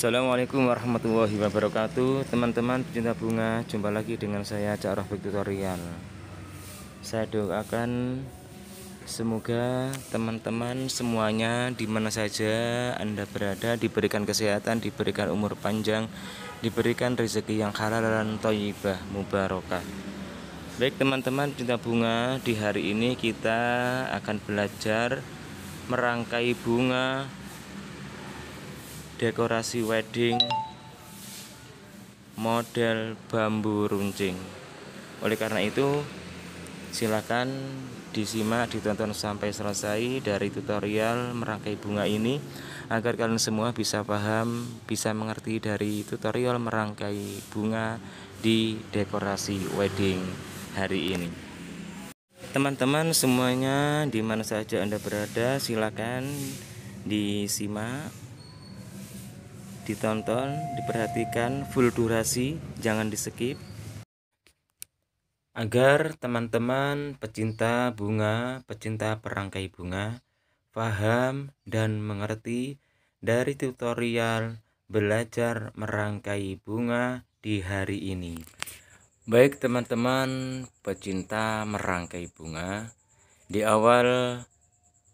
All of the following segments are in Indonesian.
Assalamualaikum warahmatullahi wabarakatuh Teman-teman pecinta bunga Jumpa lagi dengan saya Cak Rafiq Tutorial Saya doakan Semoga teman-teman semuanya Dimana saja anda berada Diberikan kesehatan, diberikan umur panjang Diberikan rezeki yang halal dan toyibah mubarakat Baik teman-teman pecinta bunga Di hari ini kita akan belajar Merangkai bunga dekorasi wedding model bambu runcing oleh karena itu silakan disimak ditonton sampai selesai dari tutorial merangkai bunga ini agar kalian semua bisa paham bisa mengerti dari tutorial merangkai bunga di dekorasi wedding hari ini teman-teman semuanya dimana saja anda berada silakan disimak ditonton, diperhatikan full durasi, jangan di skip agar teman-teman pecinta bunga, pecinta perangkai bunga paham dan mengerti dari tutorial belajar merangkai bunga di hari ini. Baik teman-teman pecinta merangkai bunga, di awal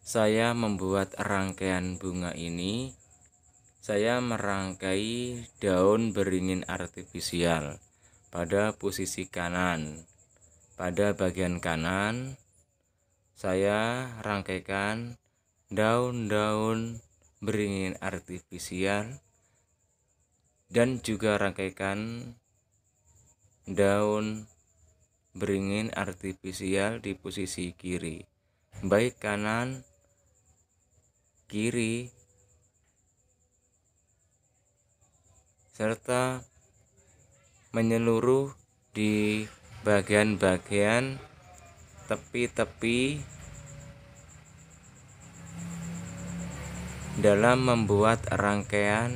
saya membuat rangkaian bunga ini saya merangkai daun beringin artifisial pada posisi kanan. Pada bagian kanan, saya rangkaikan daun-daun beringin artifisial dan juga rangkaikan daun beringin artifisial di posisi kiri, baik kanan, kiri, serta menyeluruh di bagian-bagian tepi-tepi dalam membuat rangkaian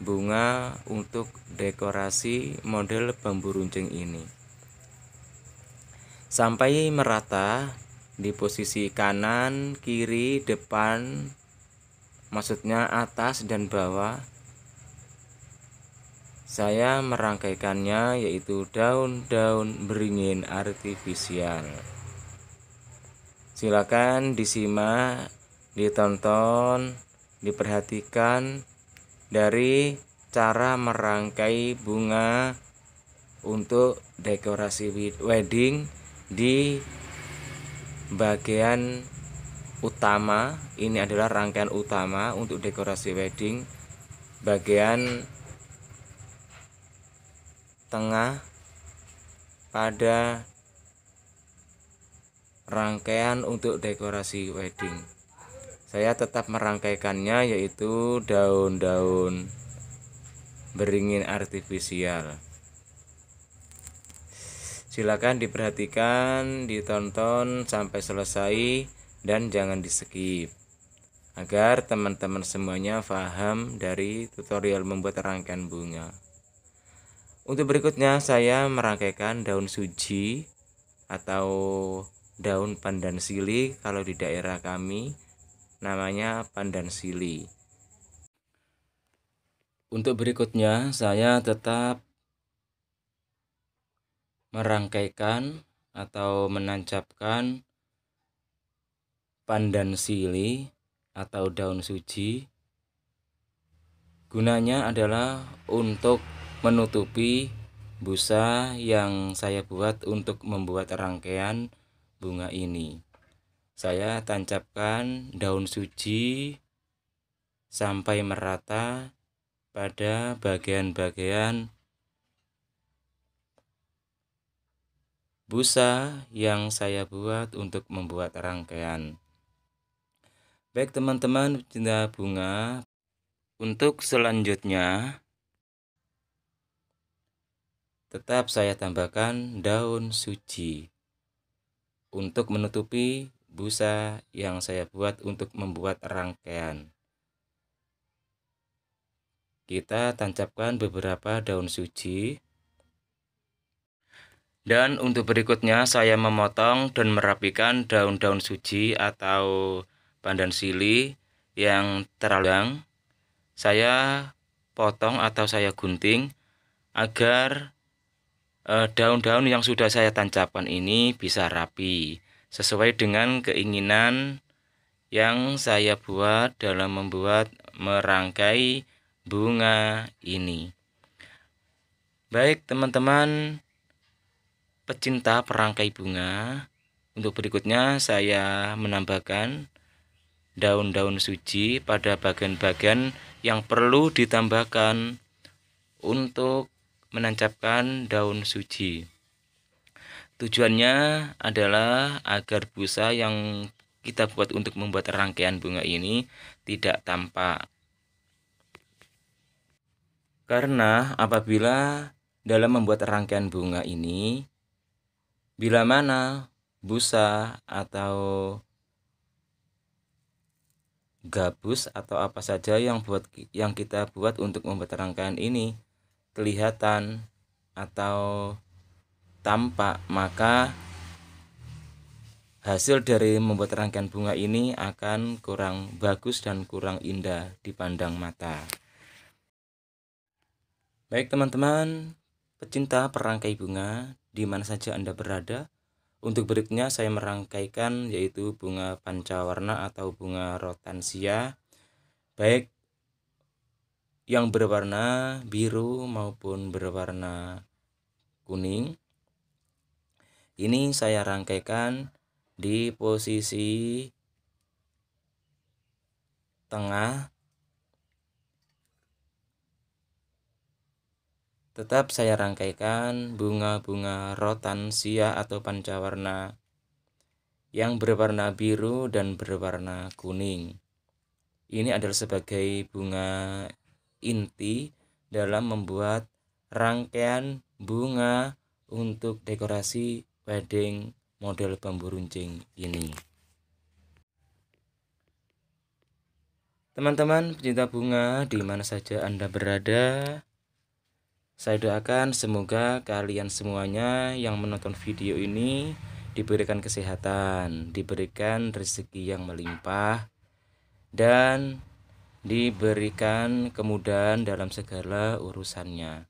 bunga untuk dekorasi model bambu runcing ini sampai merata di posisi kanan, kiri, depan, maksudnya atas dan bawah saya merangkaikannya yaitu daun-daun beringin artifisial. Silakan disimak, ditonton, diperhatikan dari cara merangkai bunga untuk dekorasi wedding di bagian utama ini adalah rangkaian utama untuk dekorasi wedding bagian tengah pada rangkaian untuk dekorasi wedding. Saya tetap merangkaikannya yaitu daun-daun beringin artifisial. Silakan diperhatikan, ditonton sampai selesai dan jangan di skip agar teman-teman semuanya paham dari tutorial membuat rangkaian bunga. Untuk berikutnya saya merangkaikan daun suji atau daun pandan sili kalau di daerah kami namanya pandan sili. Untuk berikutnya saya tetap merangkaikan atau menancapkan pandan sili atau daun suji. Gunanya adalah untuk menutupi busa yang saya buat untuk membuat rangkaian bunga ini. Saya tancapkan daun suci sampai merata pada bagian-bagian busa yang saya buat untuk membuat rangkaian. Baik teman-teman pecinta bunga, untuk selanjutnya Tetap saya tambahkan daun suci untuk menutupi busa yang saya buat untuk membuat rangkaian. Kita tancapkan beberapa daun suci. Dan untuk berikutnya saya memotong dan merapikan daun-daun suci atau pandan sili yang terlalang. Saya potong atau saya gunting agar Eh, daun-daun yang sudah saya tancapkan ini bisa rapi sesuai dengan keinginan yang saya buat dalam membuat merangkai bunga ini. Baik teman-teman pecinta perangkai bunga, untuk berikutnya saya menambahkan daun-daun suci pada bagian-bagian yang perlu ditambahkan untuk menancapkan daun suci. Tujuannya adalah agar busa yang kita buat untuk membuat rangkaian bunga ini tidak tampak. Karena apabila dalam membuat rangkaian bunga ini, bila mana busa atau gabus atau apa saja yang buat yang kita buat untuk membuat rangkaian ini kelihatan atau tampak, maka hasil dari membuat rangkaian bunga ini akan kurang bagus dan kurang indah dipandang mata. Baik teman-teman, pecinta perangkai bunga di mana saja Anda berada, untuk berikutnya saya merangkaikan yaitu bunga pancawarna atau bunga rotansia, baik yang berwarna biru maupun berwarna kuning ini saya rangkaikan di posisi tengah Tetap saya rangkaikan bunga-bunga rotan sia atau pancawarna yang berwarna biru dan berwarna kuning. Ini adalah sebagai bunga inti dalam membuat rangkaian bunga untuk dekorasi wedding model bambu runcing ini. Teman-teman pecinta bunga di mana saja Anda berada, saya doakan semoga kalian semuanya yang menonton video ini diberikan kesehatan, diberikan rezeki yang melimpah dan diberikan kemudahan dalam segala urusannya.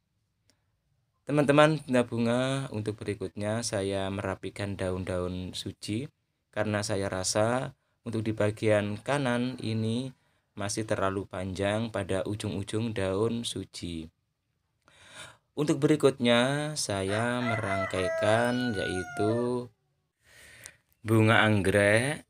Teman-teman benda bunga untuk berikutnya saya merapikan daun-daun suci karena saya rasa untuk di bagian kanan ini masih terlalu panjang pada ujung-ujung daun suci Untuk berikutnya saya merangkaikan yaitu bunga anggrek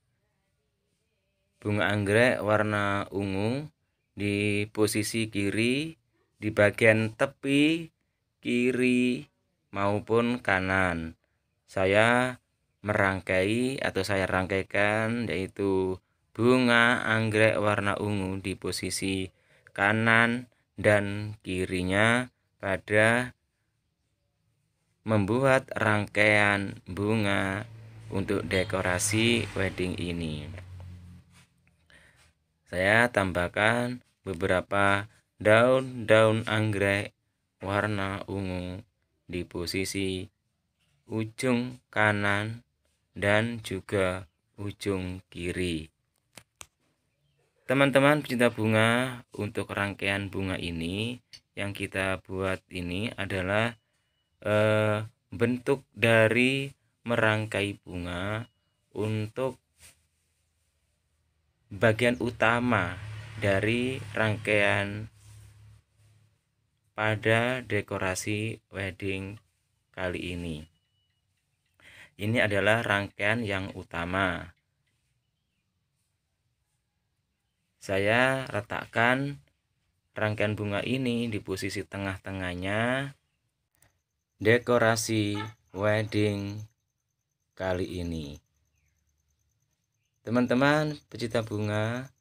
bunga anggrek warna ungu di posisi kiri di bagian tepi kiri maupun kanan saya merangkai atau saya rangkaikan yaitu bunga anggrek warna ungu di posisi kanan dan kirinya pada membuat rangkaian bunga untuk dekorasi wedding ini saya tambahkan beberapa daun-daun anggrek warna ungu di posisi ujung kanan dan juga ujung kiri. Teman-teman pecinta bunga, untuk rangkaian bunga ini yang kita buat ini adalah eh, bentuk dari merangkai bunga untuk bagian utama dari rangkaian pada dekorasi wedding kali ini. Ini adalah rangkaian yang utama. Saya letakkan rangkaian bunga ini di posisi tengah-tengahnya dekorasi wedding kali ini teman-teman pecinta bunga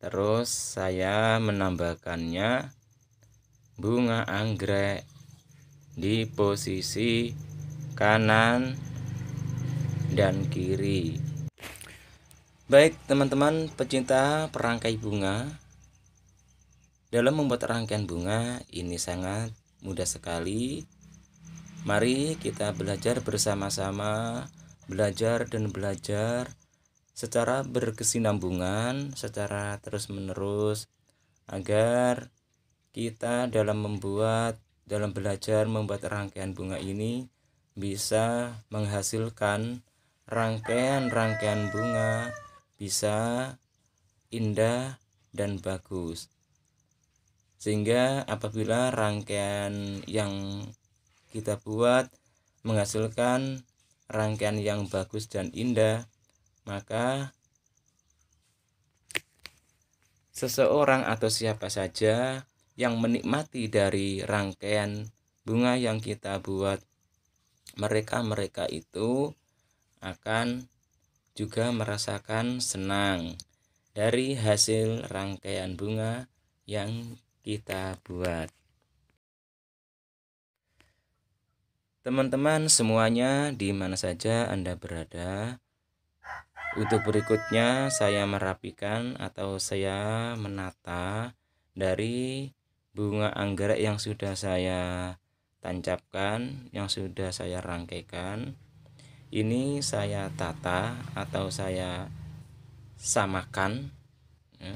terus saya menambahkannya bunga anggrek di posisi kanan dan kiri baik teman-teman pecinta perangkai bunga dalam membuat rangkaian bunga ini sangat mudah sekali mari kita belajar bersama-sama belajar dan belajar secara berkesinambungan, secara terus-menerus agar kita dalam membuat dalam belajar membuat rangkaian bunga ini bisa menghasilkan rangkaian-rangkaian bunga bisa indah dan bagus. Sehingga apabila rangkaian yang kita buat menghasilkan rangkaian yang bagus dan indah, maka seseorang atau siapa saja yang menikmati dari rangkaian bunga yang kita buat, mereka-mereka itu akan juga merasakan senang dari hasil rangkaian bunga yang kita buat. Teman-teman semuanya di mana saja Anda berada, untuk berikutnya saya merapikan atau saya menata dari bunga anggrek yang sudah saya tancapkan, yang sudah saya rangkaikan. Ini saya tata atau saya samakan ya.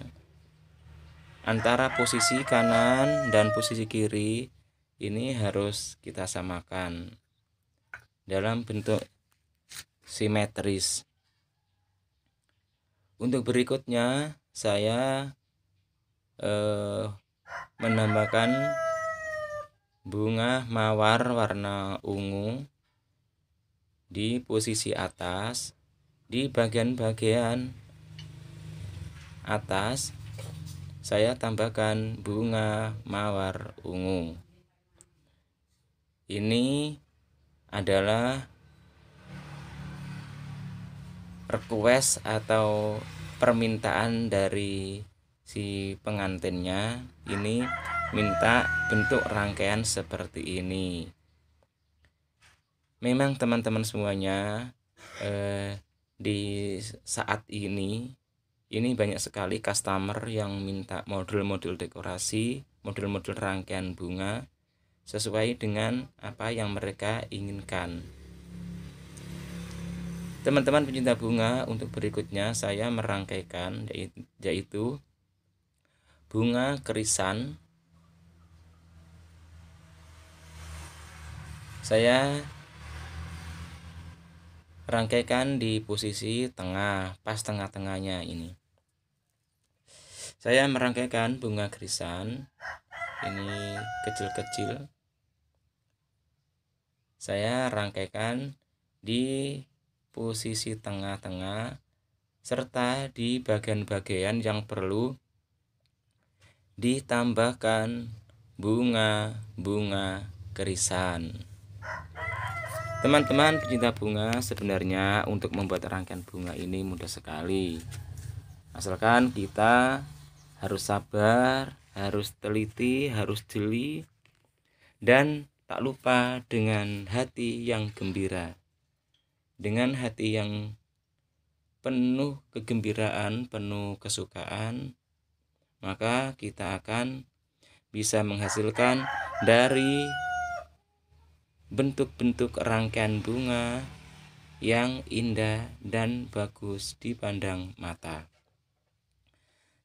antara posisi kanan dan posisi kiri ini harus kita samakan dalam bentuk simetris untuk berikutnya saya eh, menambahkan bunga mawar warna ungu di posisi atas di bagian-bagian atas saya tambahkan bunga mawar ungu ini adalah request atau permintaan dari si pengantinnya ini minta bentuk rangkaian seperti ini memang teman-teman semuanya eh, di saat ini ini banyak sekali customer yang minta modul-modul dekorasi modul-modul rangkaian bunga sesuai dengan apa yang mereka inginkan Teman-teman pencinta bunga, untuk berikutnya saya merangkaikan yaitu bunga kerisan. Saya rangkaikan di posisi tengah, pas tengah-tengahnya ini. Saya merangkaikan bunga kerisan ini kecil-kecil. Saya rangkaikan di posisi tengah-tengah, serta di bagian-bagian yang perlu ditambahkan bunga-bunga kerisan. Teman-teman pecinta bunga, sebenarnya untuk membuat rangkaian bunga ini mudah sekali. Asalkan kita harus sabar, harus teliti, harus jeli, dan tak lupa dengan hati yang gembira dengan hati yang penuh kegembiraan, penuh kesukaan, maka kita akan bisa menghasilkan dari bentuk-bentuk rangkaian bunga yang indah dan bagus dipandang mata.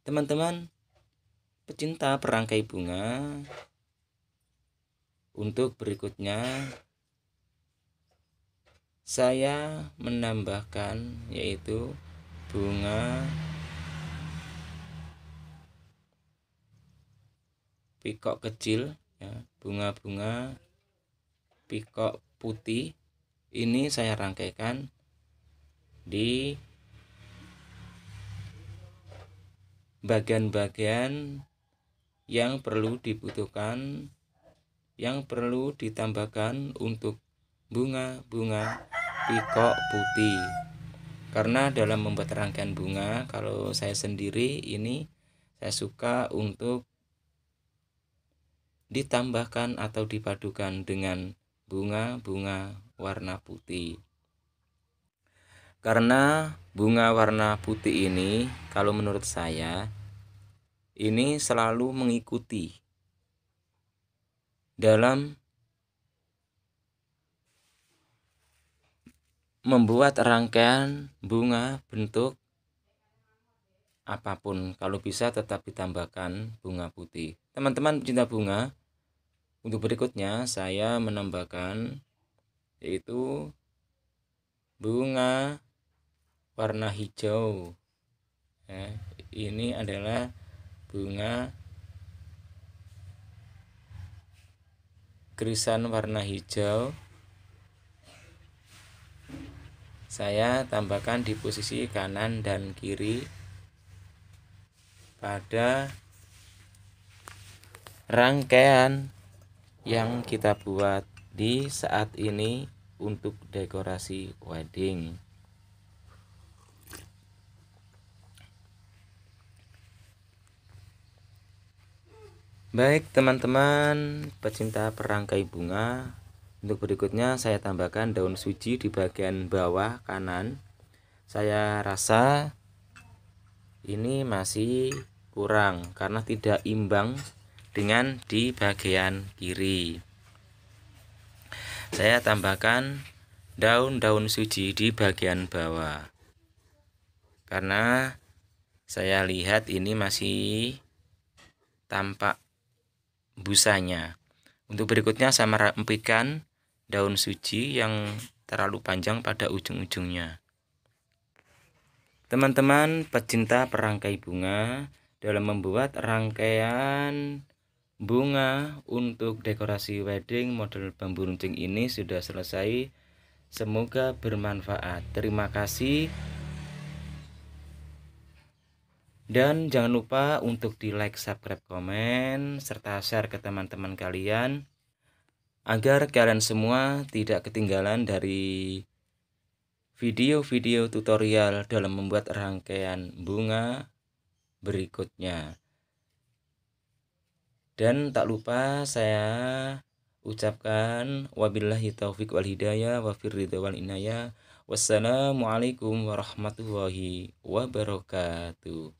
Teman-teman, pecinta perangkai bunga untuk berikutnya saya menambahkan yaitu bunga pikok kecil ya bunga-bunga pikok putih ini saya rangkaikan di bagian-bagian yang perlu dibutuhkan yang perlu ditambahkan untuk bunga-bunga pikok putih karena dalam membuat rangkaian bunga kalau saya sendiri ini saya suka untuk ditambahkan atau dipadukan dengan bunga-bunga warna putih karena bunga warna putih ini kalau menurut saya ini selalu mengikuti dalam membuat rangkaian bunga bentuk apapun kalau bisa tetap ditambahkan bunga putih teman-teman pecinta bunga untuk berikutnya saya menambahkan yaitu bunga warna hijau ya, ini adalah bunga krisan warna hijau saya tambahkan di posisi kanan dan kiri pada rangkaian yang kita buat di saat ini untuk dekorasi wedding Baik teman-teman pecinta perangkai bunga untuk berikutnya saya tambahkan daun suji di bagian bawah kanan. Saya rasa ini masih kurang karena tidak imbang dengan di bagian kiri. Saya tambahkan daun-daun suji di bagian bawah. Karena saya lihat ini masih tampak busanya. Untuk berikutnya saya merapikan daun suci yang terlalu panjang pada ujung-ujungnya. Teman-teman pecinta perangkai bunga, dalam membuat rangkaian bunga untuk dekorasi wedding model bambu runcing ini sudah selesai. Semoga bermanfaat. Terima kasih. Dan jangan lupa untuk di like, subscribe, komen, serta share ke teman-teman kalian agar kalian semua tidak ketinggalan dari video-video tutorial dalam membuat rangkaian bunga berikutnya. Dan tak lupa saya ucapkan wabillahi taufiq wal hidayah wa wal inayah. Wassalamualaikum warahmatullahi wabarakatuh.